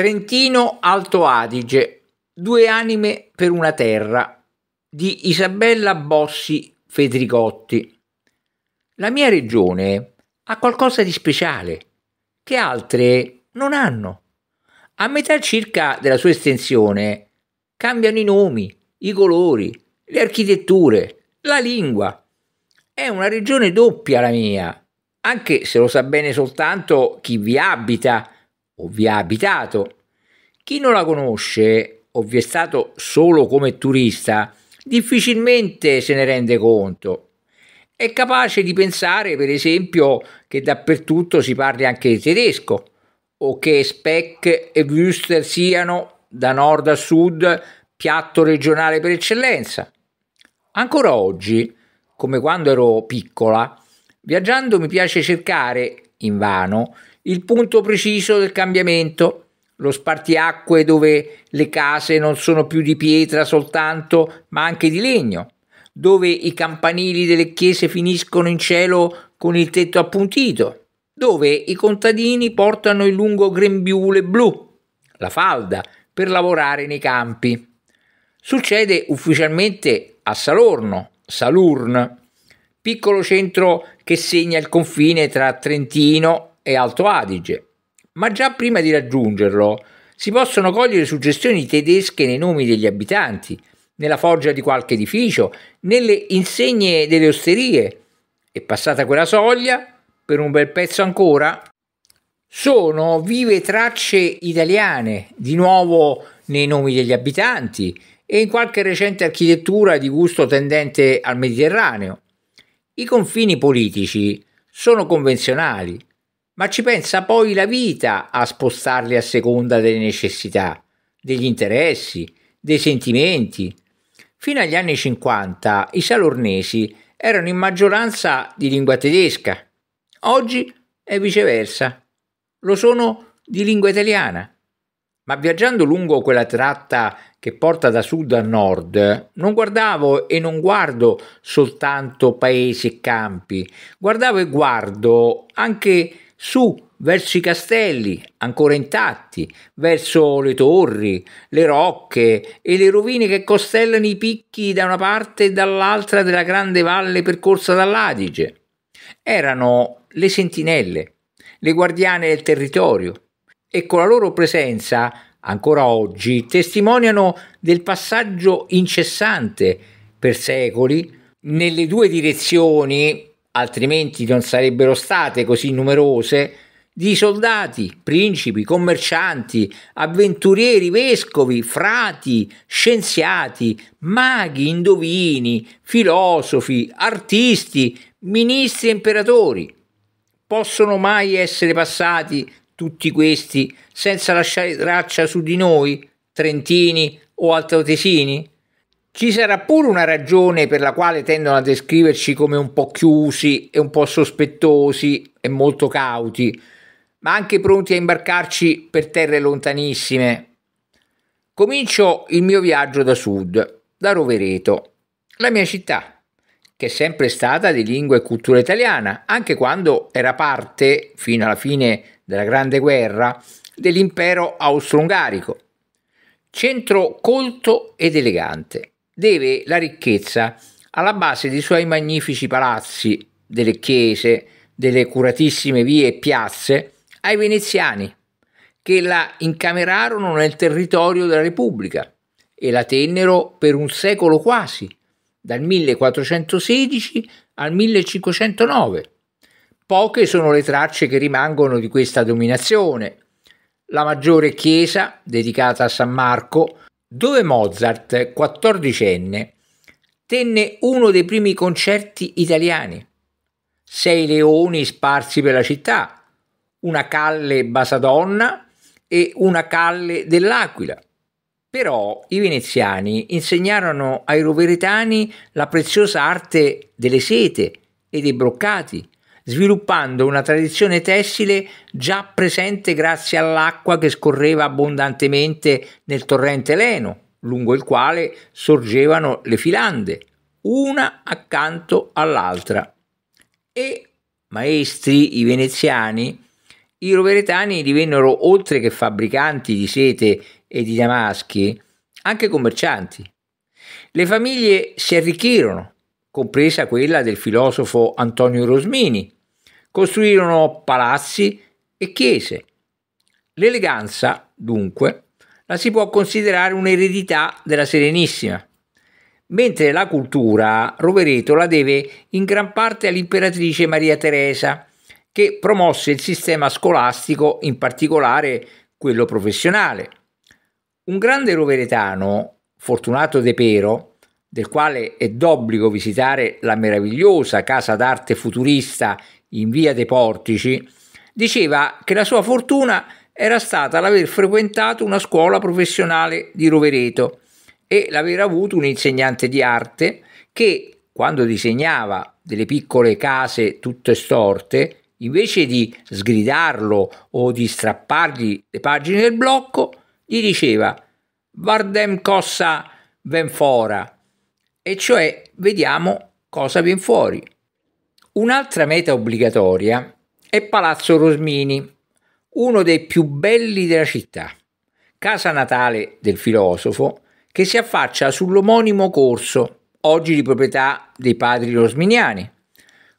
Trentino Alto Adige, Due anime per una terra di Isabella Bossi Fedricotti. La mia regione ha qualcosa di speciale che altre non hanno. A metà circa della sua estensione cambiano i nomi, i colori, le architetture, la lingua. È una regione doppia la mia, anche se lo sa bene soltanto chi vi abita o vi ha abitato. Chi non la conosce o vi è stato solo come turista difficilmente se ne rende conto. È capace di pensare, per esempio, che dappertutto si parli anche tedesco o che Speck e Wüster siano, da nord a sud, piatto regionale per eccellenza. Ancora oggi, come quando ero piccola, viaggiando mi piace cercare, invano, il punto preciso del cambiamento, lo spartiacque dove le case non sono più di pietra soltanto, ma anche di legno, dove i campanili delle chiese finiscono in cielo con il tetto appuntito, dove i contadini portano il lungo grembiule blu, la falda, per lavorare nei campi. Succede ufficialmente a Salorno, Salurn, piccolo centro che segna il confine tra Trentino e Alto Adige, ma già prima di raggiungerlo si possono cogliere suggestioni tedesche nei nomi degli abitanti, nella foggia di qualche edificio, nelle insegne delle osterie e passata quella soglia, per un bel pezzo ancora, sono vive tracce italiane, di nuovo nei nomi degli abitanti e in qualche recente architettura di gusto tendente al Mediterraneo. I confini politici sono convenzionali, ma ci pensa poi la vita a spostarli a seconda delle necessità, degli interessi, dei sentimenti. Fino agli anni 50 i salornesi erano in maggioranza di lingua tedesca, oggi è viceversa, lo sono di lingua italiana. Ma viaggiando lungo quella tratta che porta da sud a nord, non guardavo e non guardo soltanto paesi e campi, guardavo e guardo anche su verso i castelli ancora intatti, verso le torri, le rocche e le rovine che costellano i picchi da una parte e dall'altra della grande valle percorsa dall'Adige. Erano le sentinelle, le guardiane del territorio, e con la loro presenza, ancora oggi, testimoniano del passaggio incessante per secoli nelle due direzioni altrimenti non sarebbero state così numerose, di soldati, principi, commercianti, avventurieri, vescovi, frati, scienziati, maghi, indovini, filosofi, artisti, ministri e imperatori. Possono mai essere passati tutti questi senza lasciare traccia su di noi, trentini o altoatesini? Ci sarà pure una ragione per la quale tendono a descriverci come un po' chiusi e un po' sospettosi e molto cauti, ma anche pronti a imbarcarci per terre lontanissime. Comincio il mio viaggio da sud, da Rovereto, la mia città, che è sempre stata di lingua e cultura italiana, anche quando era parte, fino alla fine della Grande Guerra, dell'impero austro-ungarico. Centro colto ed elegante deve la ricchezza alla base dei suoi magnifici palazzi, delle chiese, delle curatissime vie e piazze ai veneziani, che la incamerarono nel territorio della Repubblica e la tennero per un secolo quasi, dal 1416 al 1509. Poche sono le tracce che rimangono di questa dominazione. La maggiore chiesa, dedicata a San Marco, dove Mozart, quattordicenne, tenne uno dei primi concerti italiani. Sei leoni sparsi per la città, una calle Basadonna e una calle dell'Aquila. Però i veneziani insegnarono ai roveretani la preziosa arte delle sete e dei broccati, sviluppando una tradizione tessile già presente grazie all'acqua che scorreva abbondantemente nel torrente Leno, lungo il quale sorgevano le filande, una accanto all'altra. E maestri i veneziani, i roveretani divennero oltre che fabbricanti di sete e di damaschi, anche commercianti. Le famiglie si arricchirono compresa quella del filosofo Antonio Rosmini. Costruirono palazzi e chiese. L'eleganza, dunque, la si può considerare un'eredità della Serenissima, mentre la cultura Rovereto la deve in gran parte all'imperatrice Maria Teresa, che promosse il sistema scolastico, in particolare quello professionale. Un grande roveretano, Fortunato De Pero, del quale è d'obbligo visitare la meravigliosa casa d'arte futurista in via dei Portici, diceva che la sua fortuna era stata l'aver frequentato una scuola professionale di Rovereto e l'aver avuto un insegnante di arte che, quando disegnava delle piccole case tutte storte, invece di sgridarlo o di strappargli le pagine del blocco, gli diceva Vardem cossa ven fora», e cioè vediamo cosa viene fuori. Un'altra meta obbligatoria è Palazzo Rosmini, uno dei più belli della città, casa natale del filosofo che si affaccia sull'omonimo corso, oggi di proprietà dei padri rosminiani,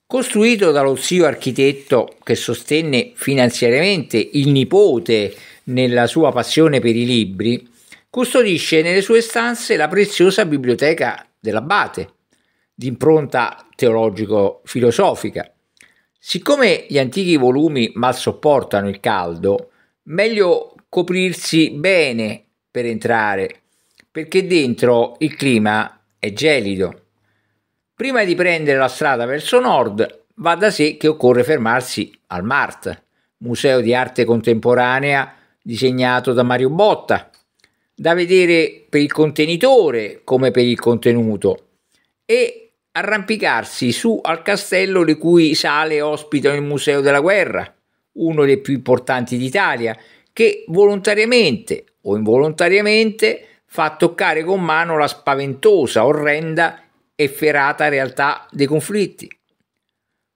costruito dallo zio architetto che sostenne finanziariamente il nipote nella sua passione per i libri, custodisce nelle sue stanze la preziosa biblioteca dell'abate, di impronta teologico-filosofica. Siccome gli antichi volumi mal sopportano il caldo, meglio coprirsi bene per entrare, perché dentro il clima è gelido. Prima di prendere la strada verso nord, va da sé che occorre fermarsi al MART, Museo di Arte Contemporanea disegnato da Mario Botta, da vedere per il contenitore come per il contenuto e arrampicarsi su al castello le cui sale ospitano il Museo della Guerra, uno dei più importanti d'Italia, che volontariamente o involontariamente fa toccare con mano la spaventosa, orrenda e ferata realtà dei conflitti.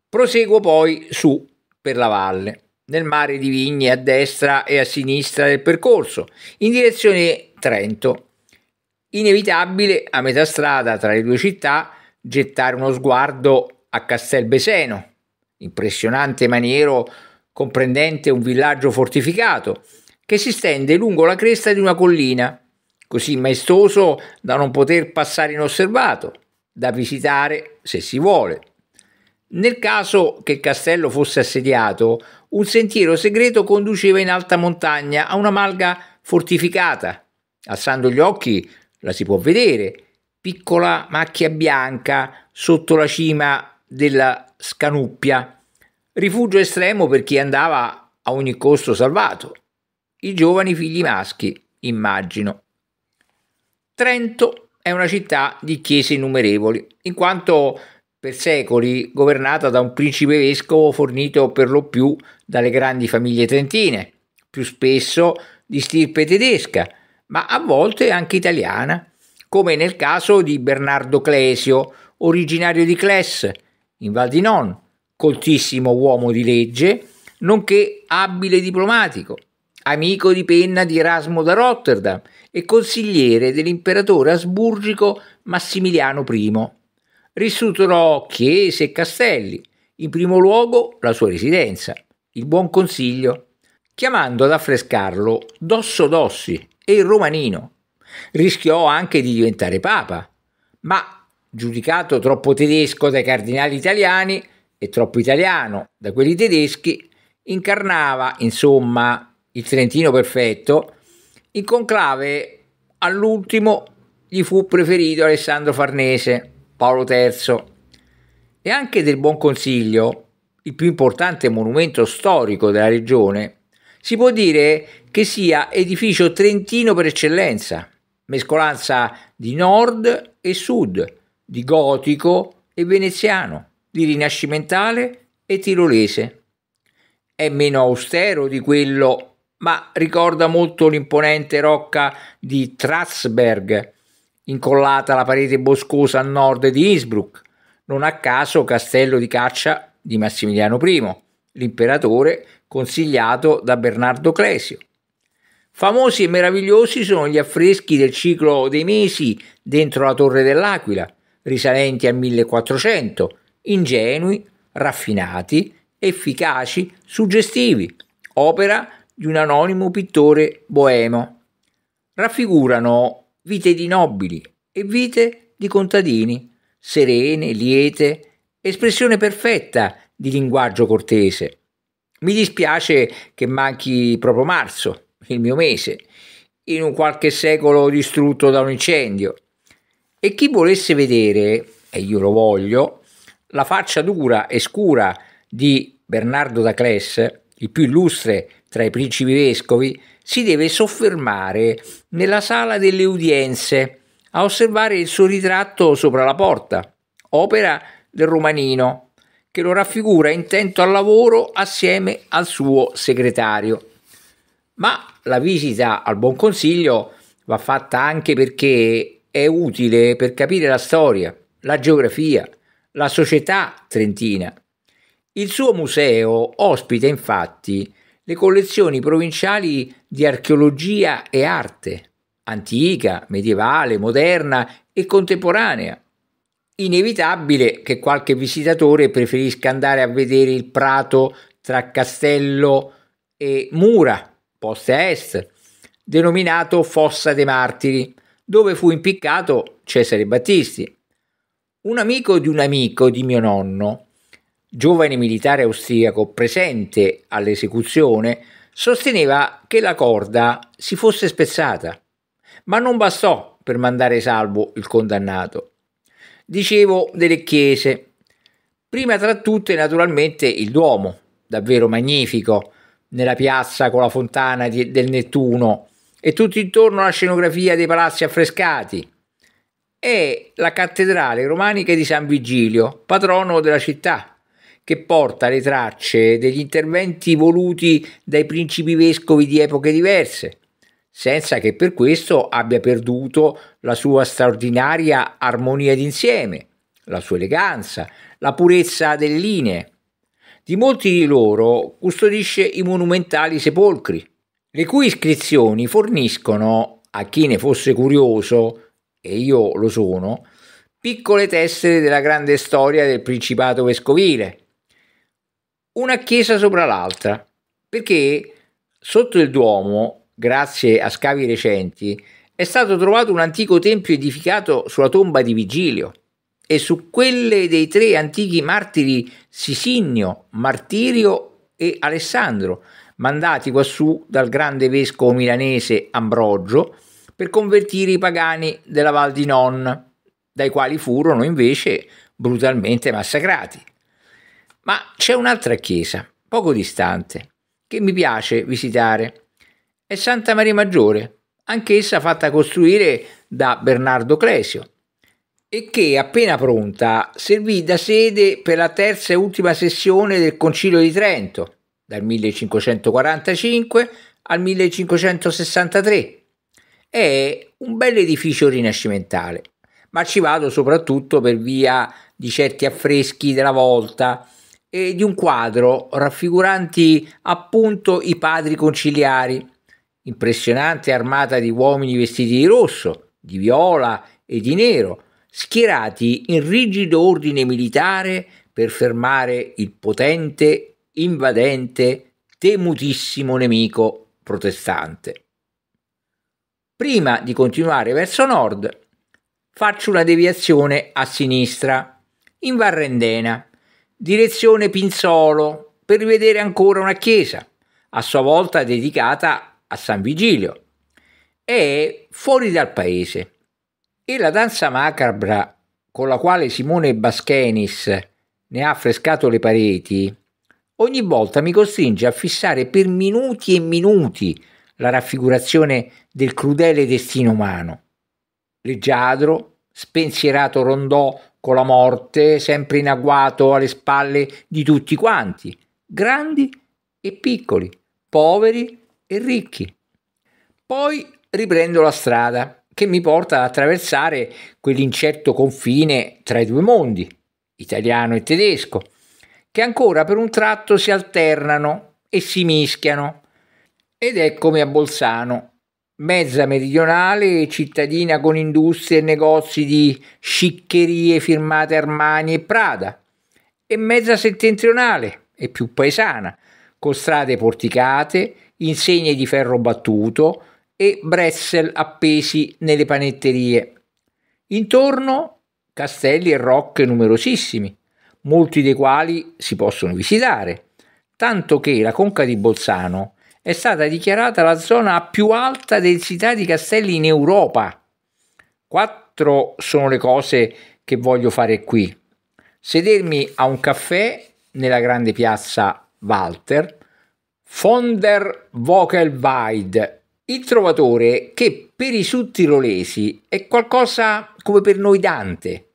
Proseguo poi su per la valle, nel mare di vigne a destra e a sinistra del percorso, in direzione Trento. Inevitabile, a metà strada tra le due città, gettare uno sguardo a Castelbeseno, impressionante maniero comprendente un villaggio fortificato che si stende lungo la cresta di una collina, così maestoso da non poter passare inosservato, da visitare se si vuole. Nel caso che il castello fosse assediato, un sentiero segreto conduceva in alta montagna a una malga fortificata, Alzando gli occhi la si può vedere, piccola macchia bianca sotto la cima della scanuppia. Rifugio estremo per chi andava a ogni costo salvato. I giovani figli maschi, immagino. Trento è una città di chiese innumerevoli, in quanto per secoli governata da un principe vescovo fornito per lo più dalle grandi famiglie trentine, più spesso di stirpe tedesca, ma a volte anche italiana, come nel caso di Bernardo Clesio, originario di Cles, in Val di Non, coltissimo uomo di legge, nonché abile diplomatico, amico di penna di Erasmo da Rotterdam e consigliere dell'imperatore asburgico Massimiliano I. Ristrutturò chiese e castelli, in primo luogo la sua residenza, il Buon Consiglio, chiamando ad affrescarlo Dosso Dossi, e romanino. Rischiò anche di diventare papa, ma giudicato troppo tedesco dai cardinali italiani e troppo italiano da quelli tedeschi, incarnava, insomma, il Trentino perfetto, in conclave all'ultimo gli fu preferito Alessandro Farnese, Paolo III. E anche del Buon Consiglio, il più importante monumento storico della regione, si può dire che sia edificio trentino per eccellenza, mescolanza di nord e sud, di gotico e veneziano, di rinascimentale e tirolese. È meno austero di quello ma ricorda molto l'imponente rocca di Tratsberg, incollata alla parete boscosa a nord di Innsbruck, non a caso castello di caccia di Massimiliano I, l'imperatore, consigliato da Bernardo Clesio. Famosi e meravigliosi sono gli affreschi del ciclo dei mesi dentro la Torre dell'Aquila, risalenti al 1400, ingenui, raffinati, efficaci, suggestivi, opera di un anonimo pittore boemo. Raffigurano vite di nobili e vite di contadini, serene, liete, espressione perfetta di linguaggio cortese. Mi dispiace che manchi proprio marzo, il mio mese, in un qualche secolo distrutto da un incendio. E chi volesse vedere, e io lo voglio, la faccia dura e scura di Bernardo da Cles, il più illustre tra i principi vescovi, si deve soffermare nella sala delle udienze a osservare il suo ritratto sopra la porta, opera del romanino che lo raffigura intento al lavoro assieme al suo segretario. Ma la visita al Buon Consiglio va fatta anche perché è utile per capire la storia, la geografia, la società trentina. Il suo museo ospita infatti le collezioni provinciali di archeologia e arte, antica, medievale, moderna e contemporanea, Inevitabile che qualche visitatore preferisca andare a vedere il prato tra Castello e Mura, posta est, denominato Fossa dei Martiri, dove fu impiccato Cesare Battisti. Un amico di un amico di mio nonno, giovane militare austriaco presente all'esecuzione, sosteneva che la corda si fosse spezzata, ma non bastò per mandare salvo il condannato dicevo delle chiese. Prima tra tutte naturalmente il Duomo, davvero magnifico, nella piazza con la fontana di, del Nettuno e tutto intorno alla scenografia dei palazzi affrescati. E la cattedrale romanica di San Vigilio, patrono della città, che porta le tracce degli interventi voluti dai principi vescovi di epoche diverse, senza che per questo abbia perduto la sua straordinaria armonia d'insieme, la sua eleganza, la purezza delle linee. Di molti di loro custodisce i monumentali sepolcri, le cui iscrizioni forniscono, a chi ne fosse curioso, e io lo sono, piccole tessere della grande storia del principato vescovile, una chiesa sopra l'altra, perché sotto il Duomo grazie a scavi recenti, è stato trovato un antico tempio edificato sulla tomba di Vigilio e su quelle dei tre antichi martiri Sisinnio, Martirio e Alessandro, mandati quassù dal grande vescovo milanese Ambrogio per convertire i pagani della Val di Non, dai quali furono invece brutalmente massacrati. Ma c'è un'altra chiesa, poco distante, che mi piace visitare e Santa Maria Maggiore, anch'essa fatta costruire da Bernardo Clesio, e che appena pronta servì da sede per la terza e ultima sessione del Concilio di Trento, dal 1545 al 1563. È un bel edificio rinascimentale, ma ci vado soprattutto per via di certi affreschi della volta e di un quadro raffiguranti appunto i padri conciliari impressionante armata di uomini vestiti di rosso, di viola e di nero, schierati in rigido ordine militare per fermare il potente, invadente, temutissimo nemico protestante. Prima di continuare verso nord, faccio una deviazione a sinistra, in Varrendena, direzione Pinzolo, per rivedere ancora una chiesa, a sua volta dedicata a San Vigilio e fuori dal paese. E la danza macabra con la quale Simone Baschenis ne ha affrescato le pareti, ogni volta mi costringe a fissare per minuti e minuti la raffigurazione del crudele destino umano. Leggiadro, spensierato rondò con la morte, sempre in agguato alle spalle di tutti quanti, grandi e piccoli, poveri e e ricchi. Poi riprendo la strada che mi porta ad attraversare quell'incerto confine tra i due mondi, italiano e tedesco, che ancora per un tratto si alternano e si mischiano. Ed eccomi a Bolzano, mezza meridionale, cittadina con industrie e negozi di sciccherie firmate Armani e Prada, e mezza settentrionale e più paesana, con strade porticate, insegne di ferro battuto e bretzel appesi nelle panetterie. Intorno castelli e rocche numerosissimi, molti dei quali si possono visitare, tanto che la conca di Bolzano è stata dichiarata la zona a più alta densità di castelli in Europa. Quattro sono le cose che voglio fare qui. Sedermi a un caffè nella grande piazza Walter, von der Vogelweide, il trovatore che per i sudtirolesi è qualcosa come per noi Dante.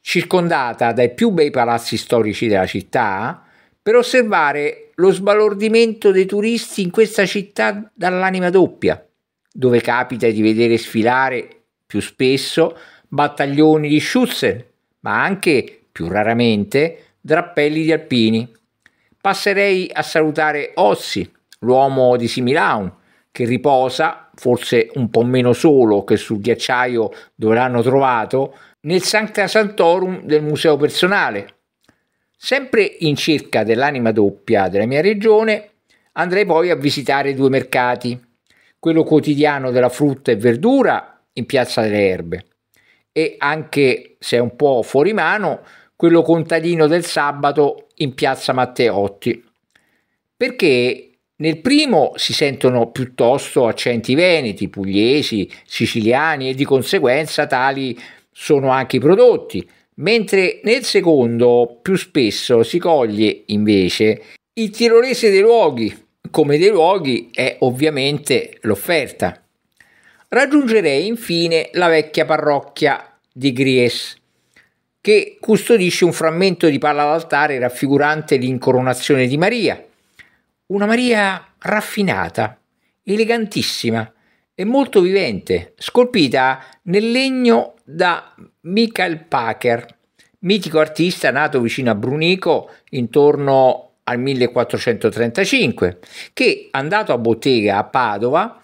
Circondata dai più bei palazzi storici della città, per osservare lo sbalordimento dei turisti in questa città dall'anima doppia, dove capita di vedere sfilare più spesso battaglioni di Schussen, ma anche più raramente drappelli di alpini passerei a salutare Ozzy, l'uomo di Similaun, che riposa, forse un po' meno solo che sul ghiacciaio dove l'hanno trovato, nel Sancta Santorum del Museo Personale. Sempre in cerca dell'anima doppia della mia regione, andrei poi a visitare due mercati, quello quotidiano della frutta e verdura in Piazza delle Erbe e anche se è un po' fuori mano, quello contadino del sabato in piazza Matteotti. Perché nel primo si sentono piuttosto accenti veneti, pugliesi, siciliani e di conseguenza tali sono anche i prodotti, mentre nel secondo più spesso si coglie invece il tirolese dei luoghi, come dei luoghi è ovviamente l'offerta. Raggiungerei infine la vecchia parrocchia di Gries, che custodisce un frammento di palla d'altare raffigurante l'incoronazione di Maria. Una Maria raffinata, elegantissima e molto vivente, scolpita nel legno da Michael Packer, mitico artista nato vicino a Brunico intorno al 1435, che andato a bottega a Padova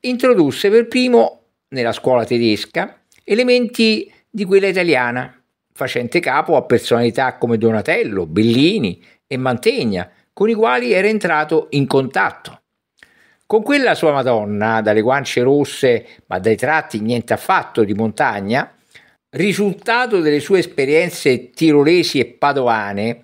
introdusse per primo nella scuola tedesca elementi di quella italiana facente capo a personalità come Donatello, Bellini e Mantegna, con i quali era entrato in contatto. Con quella sua Madonna, dalle guance rosse ma dai tratti niente affatto di montagna, risultato delle sue esperienze tirolesi e padovane,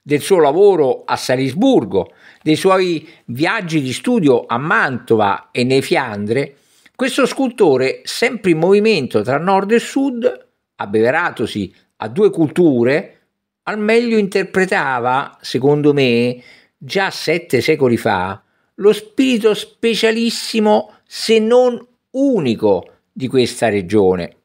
del suo lavoro a Salisburgo, dei suoi viaggi di studio a Mantova e nei Fiandre, questo scultore, sempre in movimento tra nord e sud, abbeveratosi a due culture, al meglio interpretava, secondo me, già sette secoli fa, lo spirito specialissimo, se non unico, di questa regione,